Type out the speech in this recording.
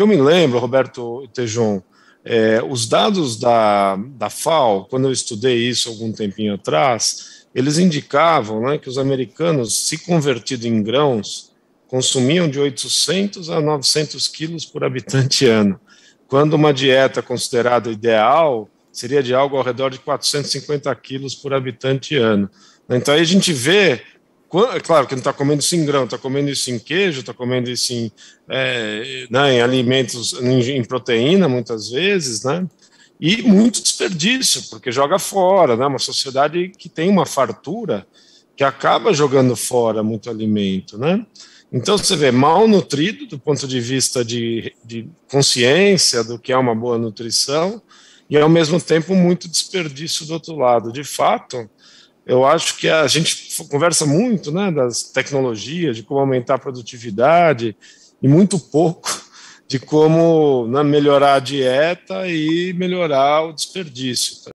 que eu me lembro, Roberto Tejon, é, os dados da, da FAO, quando eu estudei isso algum tempinho atrás, eles indicavam né, que os americanos, se convertido em grãos, consumiam de 800 a 900 quilos por habitante ano, quando uma dieta considerada ideal seria de algo ao redor de 450 quilos por habitante ano. Então aí a gente vê quando, é claro que não está comendo isso em grão, está comendo isso em queijo, está comendo isso em, é, né, em alimentos, em, em, proteína, muitas vezes, né? E muito desperdício, porque joga fora, né? Uma sociedade que tem uma fartura que acaba jogando fora muito alimento, né? Então você vê mal nutrido do ponto de vista de, de consciência do que é uma boa nutrição e ao mesmo tempo muito desperdício do outro lado. De fato, eu acho que a gente conversa muito né, das tecnologias, de como aumentar a produtividade, e muito pouco de como né, melhorar a dieta e melhorar o desperdício. Tá?